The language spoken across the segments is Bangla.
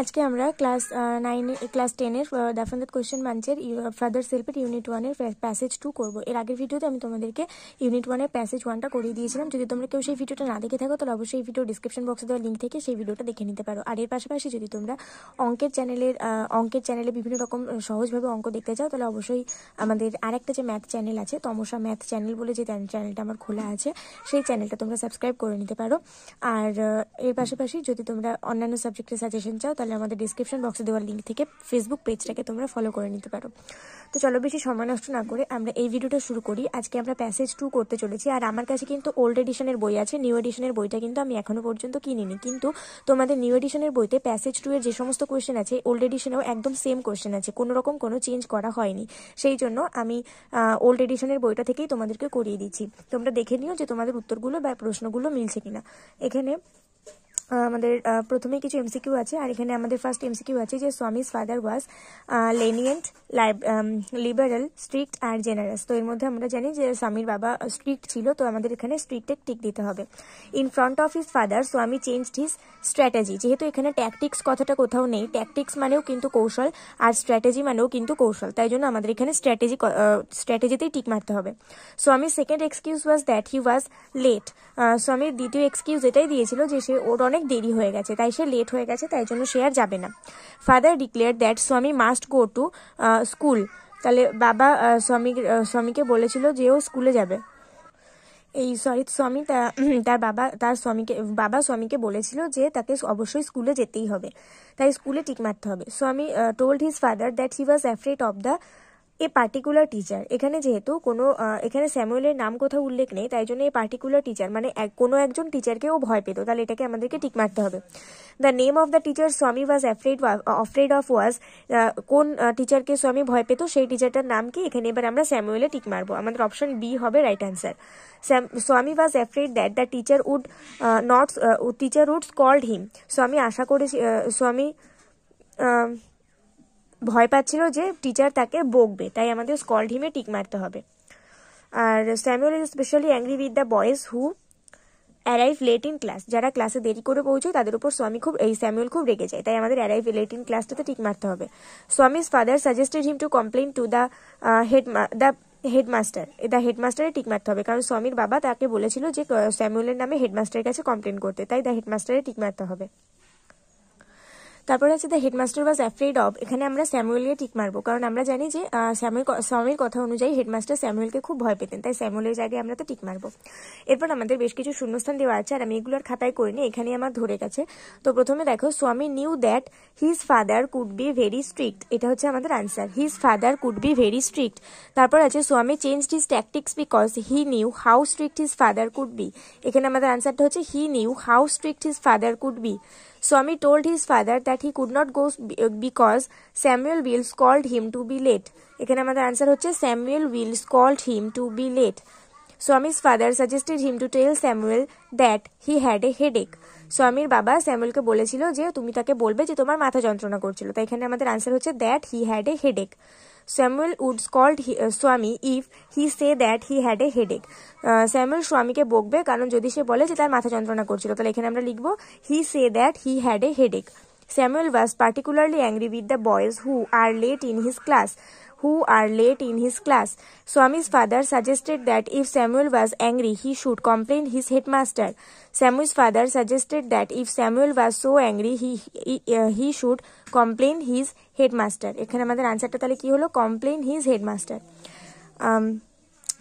আজকে আমরা ক্লাস নাইনে ক্লাস টেনের দাফান্দাত কোয়েশ্চেন মাঞ্চের ফাদার সেলফের ইউনিট ওয়ানের প্যাসেজ টু করব এর আগের ভিডিওতে আমি তোমাদেরকে ইউনিট ওয়ানের প্যাসেজ ওয়ানটা করিয়ে দিয়েছিলাম যদি তোমরা কেউ সেই ভিডিওটা না দেখে থাকো তাহলে অবশ্যই এই ভিডিও ডিসক্রিপশন বক্সে দেওয়া লিঙ্ক থেকে সেই ভিডিওটা দেখে নিতে পারো আর এর পাশাপাশি যদি তোমরা অঙ্কের চ্যানেলের অঙ্কের চ্যানেলে বিভিন্ন রকম সহজভাবে অঙ্ক দেখতে চাও তাহলে অবশ্যই আমাদের আরেকটা যে ম্যাথ চ্যানেল আছে তমসা ম্যাথ চ্যানেল বলে যে চ্যানেলটা আমার খোলা আছে সেই চ্যানেলটা তোমরা সাবস্ক্রাইব করে নিতে পারো আর এর পাশাপাশি যদি তোমরা অন্যান্য সাবজেক্টের সাজেশন চাও তাহলে তাহলে আমাদের ডিসক্রিপশন বক্সে দেওয়ার লিঙ্ক থেকে ফেসবুক পেজটাকে তোমরা ফলো করে নিতে পারো তো চলো বেশি সময় নষ্ট না করে আমরা এই ভিডিওটা শুরু করি আজকে আমরা প্যাসেজ টু করতে চলেছি আর আমার কাছে কিন্তু ওল্ড এডিশনের বই আছে নিউ এডিশনের বইটা কিন্তু আমি এখনও পর্যন্ত কিনিনি কিন্তু তোমাদের নিউ এডিশনের বইতে প্যাসেজ টু এর যে সমস্ত কোয়েশ্চেন আছে ওল্ড এডিশনেও একদম সেম কোয়েশ্চেন আছে কোনো রকম কোনো চেঞ্জ করা হয়নি সেই জন্য আমি ওল্ড এডিশনের বইটা থেকেই তোমাদেরকে করিয়ে দিচ্ছি তোমরা দেখে নিও যে তোমাদের উত্তরগুলো বা প্রশ্নগুলো মিলছে কিনা এখানে আমাদের প্রথমে কিছু এমসিকিউ আছে আর এখানে আমাদের ফার্স্ট এমসিকিউ আছে যে Swami's father was lenient liberal strict আর জেনারাস তো এর মধ্যে আমরা জানি যে স্বামীর বাবা স্ট্রিক্ট ছিল তো আমাদের এখানে স্ট্রিক্টের টিক দিতে হবে in front of his father Swami change his strategy যেহেতু এখানে ট্যাকটিক্স কথাটা কোথাও নেই ট্যাকটিক্স মানেও কিন্তু কৌশল আর স্ট্র্যাটেজি মানেও কিন্তু কৌশল তাই জন্য আমাদের এখানে স্ট্র্যাটেজি স্ট্র্যাটেজিতেই টিক মারতে হবে স্বামীর second excuse was that he was late স্বামীর দ্বিতীয় এক্সকিউজ এটাই দিয়েছিল যে সে ওর অনেক অনেক দেরি হয়ে গেছে তাই সে লেট হয়ে গেছে তাই জন্য সে আর যাবে না father declare that Swami must go to school তাহলে বাবা স্বামী স্বামীকে বলেছিল যে ও স্কুলে যাবে এই সরি স্বামী তার বাবা তার স্বামীকে বাবা স্বামীকে বলেছিল যে তাকে অবশ্যই স্কুলে যেতেই হবে তাই স্কুলে টিক মারতে হবে Swami told his father that he was afraid of the a particular teacher এখানে যেহেতু কোনো এখানে স্যামুয়েলের নাম কোথাও উল্লেখ নেই তাই জন্য এই পার্টিকুলার টিচার মানে কোনো একজন টিচারকে ও ভয় পেত তাহলে এটাকে আমাদেরকে টিক মারতে হবে the name of the teacher Swami was afraid অফ্রেড of was কোন টিচারকে স্বামী ভয় পেত সেই টিচারটার নাম কি এখানে এবার আমরা স্যামুয়েলে টিক মারবো আমাদের অপশন বি হবে right answer Swami was afraid that the teacher would not teacher woods called him Swami আশা করেছি স্বামী ভয় পাচ্ছিল যে টিচার তাকে বকবে তাই আমাদের স্কল ঢিমে টিক মারতে হবে আর Samuel is specially angry with the boys who arrive late in class যারা ক্লাসে দেরি করে পৌঁছয় তাদের উপর স্বামী খুব এই স্যামুয়েল খুব রেগে যায় তাই আমাদের অ্যারাইভ লেট ইন ক্লাসটাতে টিক মারতে হবে Swami's father suggested him to complain to the head the headmaster এটা হেডমাস্টারে টিক মারতে হবে কারণ স্বামীর বাবা তাকে বলেছিল যে স্যামুয়েলের নামে হেডমাস্টারের কাছে কমপ্লেন করতে তাই দ্য হেডমাস্টারে টিক মারতে হবে তারপরে আছে the headmaster was afraid of এখানে আমরা স্যামুয়েলকে টিক মারবো কারণ আমরা জানি যে স্যামুয়েল স্বামীর কথা অনুযায়ী হেডমাস্টার স্যামুয়েলকে খুব ভয় পেতেন তাই স্যামুয়েলের জায়গায় আমরা তো টিক মারবো এরপর আমাদের বেশ কিছু শূন্যস্থান দেওয়া আছে আর আমি এগুলোর খাতায় করিনি এখানে আমার ধরে গেছে তো প্রথমে দেখো Swami knew that his father could be very strict এটা হচ্ছে আমাদের answer his father could be very strict তারপর আছে Swami change his tactics because he knew how strict his father could be এখানে আমাদের আনসারটা হচ্ছে he knew how strict his father could be Swami told his father that he could not go uh, because Samuel Wills called him to be late. এখানে আমাদের আনসার হচ্ছে Samuel Wills called him to be late. Swami's father suggested him to tell Samuel that he had a headache. সোয়ামীর বাবা স্যামুয়েলকে বলেছিল যে তুমি তাকে বলবে যে তোমার মাথা যন্ত্রণা করছিল তাই এখানে আমাদের আনসার হচ্ছে that he had a headache Samuel woods called Swami if he say that he had a headache Samuel স্বামীকে বকবে কারণ যদি সে বলে যে তার মাথা যন্ত্রণা করছিল তাহলে এখানে আমরা লিখবো he say that he had a headache Samuel was particularly angry with the boys who are late in his class who are late in his class. Swami's father suggested that if Samuel was angry, he should complain his headmaster. Samuel's father suggested that if Samuel was so angry, he, he, uh, he should complain his headmaster. এখানে আমাদের আনসারটা তাহলে কি হলো complain his headmaster. Um,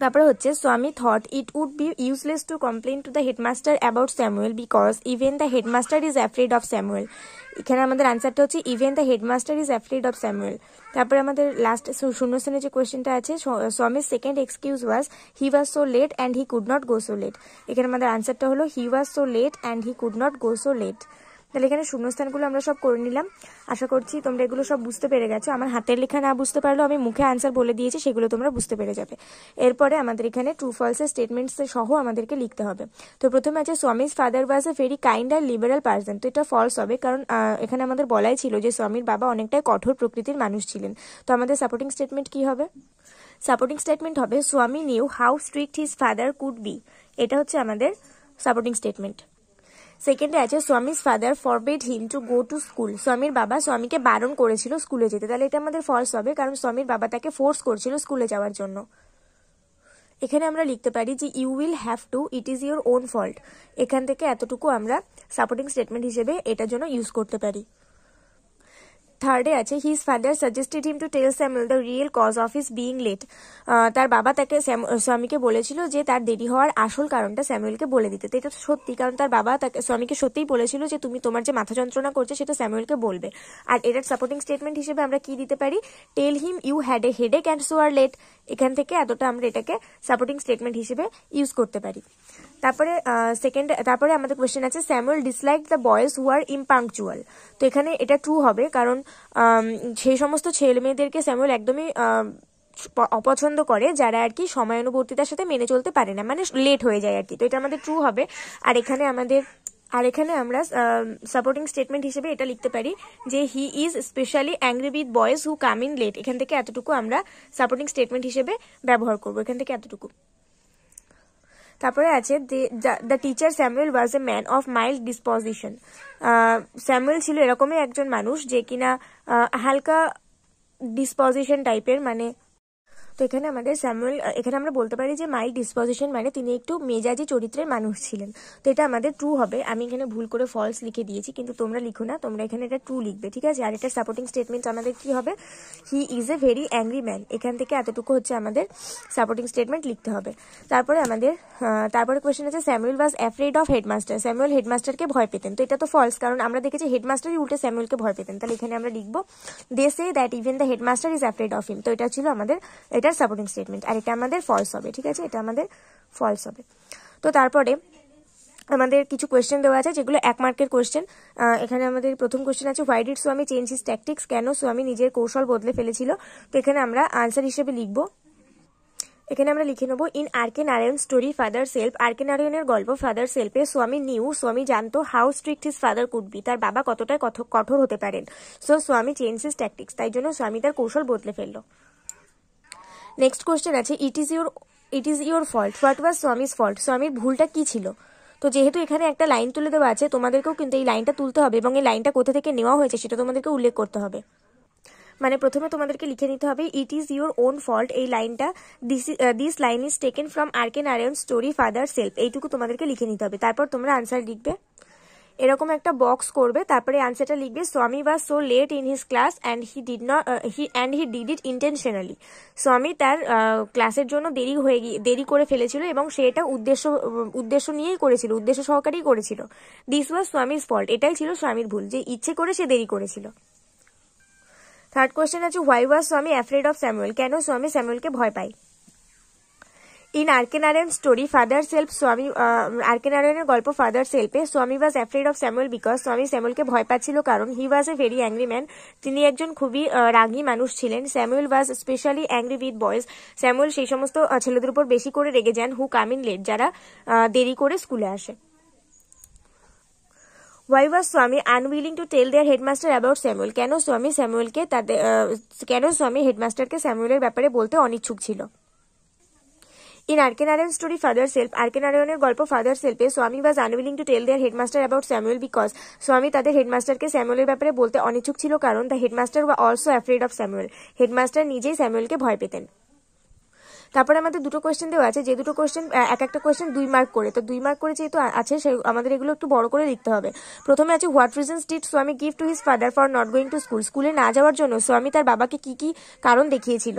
তারপরে হচ্ছে Swami thought it would be useless to complain to the headmaster about Samuel because even the headmaster is afraid of Samuel এখানে আমাদের অ্যান্সারটা হচ্ছে even the headmaster is afraid of Samuel তারপরে আমাদের লাস্ট শূন্যস্থানে যে কোয়েশ্চেনটা আছে সমির second excuse was he was so late and he could not go so late এখানে আমাদের অ্যান্সারটা হলো he was so late and he could not go so late তাহলে এখানে শূন্যস্থানগুলো আমরা সব করে নিলাম আশা করছি তোমরা এগুলো সব বুঝতে পেরে গেছো আমার হাতের লেখা না বুঝতে পারলেও আমি মুখে আনসার বলে দিয়েছি সেগুলো তোমরা বুঝতে পেরে যাবে এরপরে আমাদের এখানে ট্রু ফলসের স্টেটমেন্টস সহ আমাদেরকে লিখতে হবে তো প্রথমে আছে স্বামীর father was a very kind and liberal person তো এটা ফলস হবে কারণ এখানে আমাদের বলাই ছিল যে স্বামীর বাবা অনেকটাই কঠোর প্রকৃতির মানুষ ছিলেন তো আমাদের সাপোর্টিং স্টেটমেন্ট কি হবে সাপোর্টিং স্টেটমেন্ট হবে Swami knew how strict his father could be এটা হচ্ছে আমাদের সাপোর্টিং স্টেটমেন্ট সেকেন্ডে আছে স্বামীর father forbade him to go to school স্বামীর বাবা স্বামীকে বারণ করেছিল স্কুলে যেতে তাহলে এটা আমাদের ফলস হবে কারণ স্বামীর বাবা তাকে ফোর্স করছিল স্কুলে যাওয়ার জন্য এখানে আমরা লিখতে পারি যে you will have to it is your own fault এখান থেকে এতটুকু আমরা সাপোর্টিং স্টেটমেন্ট হিসেবে এটার জন্য ইউজ করতে পারি থার্ডে আছে his father suggested him to tell Samuel the real cause of his being late তার বাবা তাকে স্বামীকে বলেছিল যে তার দেরি হওয়ার আসল কারণটা স্যামুয়েলকে বলে দিতে তো এটা সত্যি কারণ তার বাবা তাকে স্বামীকে সত্যিই বলেছিল যে তুমি তোমার যে মাথা যন্ত্রণা করছে সেটা স্যামুয়েলকে বলবে আর এটার সাপোর্টিং স্টেটমেন্ট হিসেবে আমরা কি দিতে পারি টেল হিম ইউ হ্যাড এ হেডে অ্যান্ড সো আর লেট এখান থেকে এতটা আমরা এটাকে সাপোর্টিং স্টেটমেন্ট হিসেবে ইউজ করতে পারি তারপরে সেকেন্ড তারপরে আমাদের কোয়েশ্চেন আছে Samuel dislike the boys who are impunctual তো এখানে এটা ট্রু হবে কারণ সেই সমস্ত ছেলে মেয়েদেরকে স্যামুয়েল একদমই অপছন্দ করে যারা আর কি সময়ানুবর্তিতার সাথে মেনে চলতে পারে না মানে লেট হয়ে যায় আর কি তো এটা আমাদের ট্রু হবে আর এখানে আমাদের আর এখানে আমরা সাপোর্টিং স্টেটমেন্ট হিসেবে এটা লিখতে পারি যে he is specially angry with boys who come in late এখান থেকে এতটুকু আমরা সাপোর্টিং স্টেটমেন্ট হিসেবে ব্যবহার করব এখান থেকে এতটুকু তারপরে আছে the teacher Samuel was a man of mild disposition Samuel ছিল এরকমই একজন মানুষ যে কিনা হালকা ডিসপজিশন টাইপের মানে তো এখানে আমাদের স্যামুয়েল এখানে আমরা বলতে পারি যে মাইল ডিসপোজিশন মানে তিনি একটু মেজাজি চরিত্রের মানুষ ছিলেন তো এটা আমাদের ট্রু হবে আমি এখানে ভুল করে ফলস লিখে দিয়েছি কিন্তু তোমরা লিখো না তোমরা এখানে এটা ট্রু লিখবে ঠিক আছে আর এটা সাপোর্টিং স্টেটমেন্ট আমাদের কি হবে he is a very angry man এখান থেকে এতটুকু হচ্ছে আমাদের সাপোর্টিং স্টেটমেন্ট লিখতে হবে তারপরে আমাদের তারপরে কোয়েশ্চেন আছে Samuel was afraid of headmaster Samuel হেডমাস্টারকে ভয় পেতেন তো এটা তো ফলস কারণ আমরা দেখেছি হেডমাস্টারই উল্টে স্যামুয়েলকে ভয় পেতেন তাহলে এখানে আমরা লিখবো they said that even the headmaster is afraid of him তো এটা ছিল আমাদের এটা এটা সাপোর্টিং স্টেটমেন্ট আর এটা আমাদের ফলস হবে ঠিক আছে এটা আমাদের ফলস হবে তো তারপরে আমাদের কিছু কোয়েশ্চেন দেওয়া আছে যেগুলো এক মার্কের কোয়েশ্চেন এখানে আমাদের প্রথম কোয়েশ্চেন আছে why did Swami change his tactics কেন সোয়ামী নিজের কৌশল বদলে ফেলেছিল তো এখানে আমরা আনসার হিসেবে লিখব এখানে আমরা লিখে নেবো in R K Narayan story father self আর কে নারায়ণের গল্প ফাদার সেলফে সোয়ামী নিউ সোয়ামী জানতো how strict his father could B তার বাবা কতটাই কঠোর হতে পারেন সো সোয়ামী চেঞ্জ হিস ট্যাকটিক্স তাই জন্য স্বামী তার কৌশল বদলে ফেললো নেক্সট কোয়েশ্চেন আছে it is your it is your fault what was Swami's fault স্বামীর ভুলটা কী ছিল তো যেহেতু এখানে একটা লাইন তুলে দেওয়া আছে তোমাদেরকেও কিন্তু এই লাইনটা তুলতে হবে এবং এই লাইনটা কোথা থেকে নেওয়া হয়েছে সেটা তোমাদেরকে উল্লেখ করতে হবে মানে প্রথমে তোমাদেরকে লিখে নিতে হবে it is your own fault এই লাইনটা this line is taken from R K Narayan story father help এইটুকু তোমাদেরকে লিখে নিতে হবে তারপর তোমরা আনসার লিখবে এরকম একটা বক্স করবে তারপরে অ্যান্সারটা লিখবে Swami was so late in his class and he did not he and he did it intentionally Swami তার ক্লাসের uh, জন্য দেরি হয়ে গিয়ে দেরি করে ফেলেছিল এবং সে এটা উদ্দেশ্য উদ্দেশ্য নিয়েই করেছিল উদ্দেশ্য সহকারেই করেছিল দিস ওয়াজ স্বামীর ফল্ট এটাই ছিল স্বামীর ভুল যে ইচ্ছে করে সে দেরি করেছিল থার্ড কোয়েশ্চেন আছে why was Swami afraid of Samuel কেন স্বামী স্যামুয়েলকে ভয় পায় In স্টোরি ফাদার father স্বামী Swami, আর্কেনারায়ণের uh, গল্প ফাদার সেলফে Swami was afraid of Samuel because স্বামী স্যামুয়েলকে ভয় পাচ্ছিল কারণ হি ওয়াজ এ ভেরি অ্যাংরি ম্যান তিনি একজন খুবই রাগী মানুষ ছিলেন Samuel was specially angry with boys Samuel সেই সমস্ত ছেলেদের উপর বেশি করে রেগে যান হু কাম ইন লেট যারা দেরি করে স্কুলে আসে why was Swami unwilling to tell their headmaster about Samuel কেন স্বামী স্যামুয়েলকে তাদের কেন স্বামী হেডমাস্টারকে স্যামুয়েলের ব্যাপারে বলতে অনিচ্ছুক ছিল in আরকে Narayan story father self আরকে নারায়ণের গল্প ফাদার সেলফে স্বামী Swami was two tell their headmaster about Samuel because because তাদের হেডমাস্টারকে স্যামুয়েলের ব্যাপারে বলতে অনিচ্ছুক ছিল কারণ দ্য হেডমাস্টার ওয়া also afraid of Samuel headmaster নিজেই স্যামুয়েলকে ভয় পেতেন তারপরে আমাদের দুটো কোয়েশ্চেন দেওয়া আছে যে দুটো কোয়েশ্চেন এক একটা কোয়েশ্চেন দুই মার্ক করে তো দুই মার্ক করে যেহেতু আছে সে আমাদের এগুলো একটু বড় করে লিখতে হবে প্রথমে আছে what reasons did Swami gift to his father for not going to school স্কুলে না যাওয়ার জন্য স্বামী তার বাবাকে কি কি কারণ দেখিয়েছিল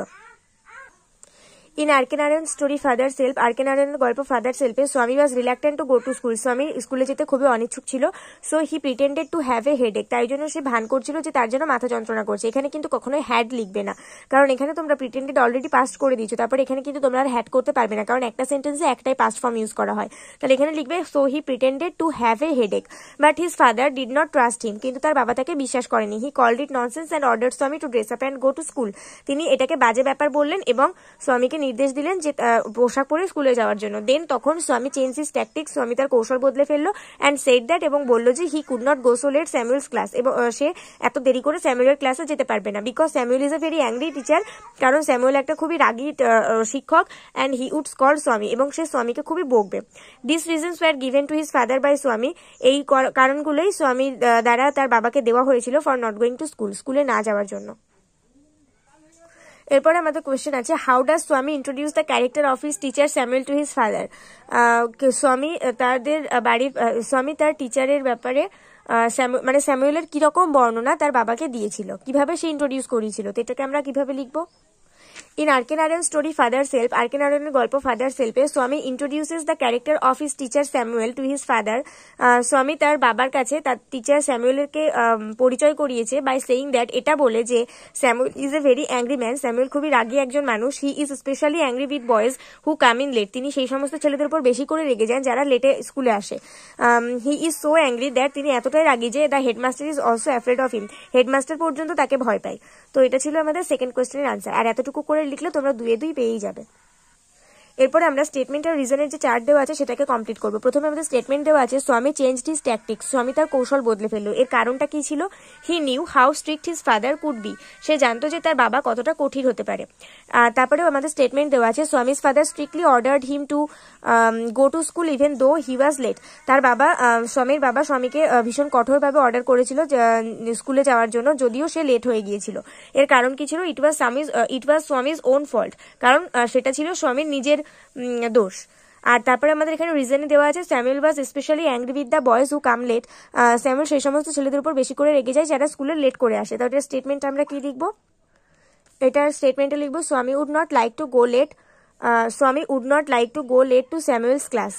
in Arkanarayan's story father self Arkanarayan's গল্প ফাদার সেলফে Swami was reluctant to go to school Swami স্কুলে যেতে খুবই অনিচ্ছুক ছিল so he pretended to have a headache তাই জন্য সে ভান করছিল যে তার জন্য মাথা যন্ত্রণা করছে এখানে কিন্তু কখনোই হ্যাড লিখবে না কারণ এখানে তোমরা প্রিটেন্ডেড অলরেডি পাস্ট করে দিয়েছো তারপর এখানে কিন্তু তোমরা আর হ্যাড করতে পারবে না কারণ একটা সেন্টেন্সে একটাই পাস্ট ফর্ম ইউজ করা হয় তাহলে এখানে লিখবে so he pretended to have a headache but his father did not trust him কিন্তু তার বাবা তাকে বিশ্বাস করেনি he called it nonsense and order Swami to dress up and go to school তিনি এটাকে বাজে ব্যাপার বললেন এবং স্বামীকে নির্দেশ দিলেন যে পোশাক পরে স্কুলে যাওয়ার জন্য দেন তখন স্বামী চেঞ্জ হিস ট্যাকটিক্স স্বামী তার কৌশল বদলে ফেললো অ্যান্ড সেট দ্যাট এবং বলল যে he could not go so late Samuel's class এবং সে এত দেরি করে স্যামুয়েলের ক্লাসে যেতে পারবে না because Samuel is a very angry teacher কারণ স্যামুয়েল একটা খুবই রাগি শিক্ষক অ্যান্ড হি উড কল স্বামী এবং সে স্বামীকে খুবই বকবে this reasons were given to his father by Swami এই কারণগুলোই স্বামীর দ্বারা তার বাবাকে দেওয়া হয়েছিল for not going to school স্কুলে না যাওয়ার জন্য এরপরে আমাদের কোয়েশ্চেন আছে how does Swami introduce the character of his teacher Samuel to his father Swami তাদের বাড়ির স্বামী তার টিচারের ব্যাপারে মানে স্যামুয়েলের কিরকম বর্ণনা তার বাবাকে দিয়েছিল কিভাবে সে ইন্ট্রোডিউস করিয়েছিল তো এটাকে আমরা কিভাবে লিখবো In স্টোরি ফাদার সেলফ Help, Arkenarion's গল্প ফাদার সেলফে Swami introduces the character of his teacher Samuel to his father Swami তার বাবার কাছে তার টিচার স্যামুয়েলকে পরিচয় করিয়েছে বাই সেইং দ্যাট এটা বলে যে Samuel is a very angry man Samuel খুবই রাগি একজন মানুষ he is specially angry with boys who come in late তিনি সেই সমস্ত ছেলেদের উপর বেশি করে রেগে যান যারা লেটে স্কুলে আসে he is so angry that তিনি এতটাই রাগি যে the headmaster is also afraid of him headmaster পর্যন্ত তাকে ভয় পায় তো এটা ছিল আমাদের সেকেন্ড কোয়েশ্চেনের আনসার আর এতটুকু করে লিখলে তোমরা দুয়ে দুই পেয়েই যাবে এরপরে আমরা স্টেটমেন্ট আর রিজনের যে চার্ট দেওয়া আছে সেটাকে কমপ্লিট করবো প্রথমে আমাদের স্টেটমেন্ট দেওয়া আছে স্বামী চেঞ্জ হিজ ট্যাকটিক্স স্বামী তার কৌশল বদলে ফেললো এর কারণটা কি ছিল he knew how strict his father could be সে জানতো যে তার বাবা কতটা কঠিন হতে পারে তারপরেও আমাদের স্টেটমেন্ট দেওয়া আছে Swami's father strictly ordered him to go to school even though he was late তার বাবা স্বামীর বাবা স্বামীকে ভীষণ কঠোরভাবে অর্ডার করেছিল স্কুলে যাওয়ার জন্য যদিও সে লেট হয়ে গিয়েছিল এর কারণ কি ছিল ইট ওয়াজ স্বামীজ ইট ওয়াজ স্বামীজ ওন ফল্ট কারণ সেটা ছিল স্বামীর নিজের দোষ আর তারপরে আমাদের এখানে রিজনে দেওয়া আছে Samuel was specially angry with the boys who come late Samuel সেই সমস্ত ছেলেদের উপর বেশি করে রেগে যায় যারা স্কুলে লেট করে আসে তো এটার স্টেটমেন্ট আমরা কি লিখবো এটার স্টেটমেন্টে লিখবো Swami would not like to go late Swami would not like to go late to Samuel's class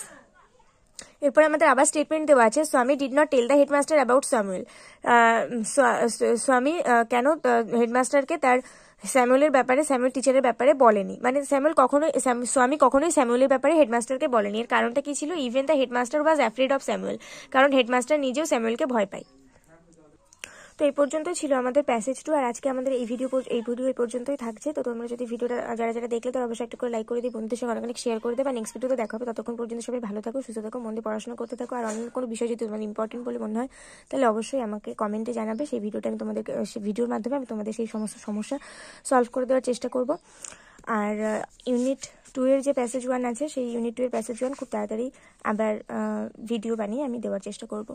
এরপরে আমাদের আবার স্টেটমেন্ট দেওয়া আছে Swami did not tell the headmaster about Samuel Swami কেন হেডমাস্টারকে তার স্যামুয়েলের ব্যাপারে স্যামুয়েল টিচারের ব্যাপারে বলেনি মানে স্যামুয়েল কখনো স্বামী কখনোই স্যামুয়েলের ব্যাপারে হেডমাস্টারকে বলেনি এর কারণটা কি ছিল even the headmaster was afraid of Samuel কারণ হেডমাস্টার নিজেও স্যামুয়েলকে ভয় পায় তো এই পর্যন্তই ছিল আমাদের প্যাসেজ টু আর আজকে আমাদের এই ভিডিও এই ভিডিও এই পর্যন্তই থাকছে তো তোমরা যদি ভিডিওটা যারা যারা দেখলে তারা অবশ্যই একটু করে লাইক করে দিই বন্ধুদের সঙ্গে অনেক অনেক শেয়ার করে দেবে নেক্সট ভিডিওতে দেখা হবে ততক্ষণ পর্যন্ত সবাই ভালো থাকো সুস্থ থাকো মন দিয়ে পড়াশোনা করতে থাকো আর অন্য কোনো বিষয় যদি তোমার ইম্পর্টেন্ট বলে মনে হয় তাহলে অবশ্যই আমাকে কমেন্টে জানাবে সেই ভিডিওটা আমি তোমাদের সেই ভিডিওর মাধ্যমে আমি তোমাদের সেই সমস্ত সমস্যা সলভ করে দেওয়ার চেষ্টা করব আর ইউনিট টু এর যে প্যাসেজ ওয়ান আছে সেই ইউনিট টু এর প্যাসেজ ওয়ান খুব তাড়াতাড়ি আবার ভিডিও বানিয়ে আমি দেওয়ার চেষ্টা করব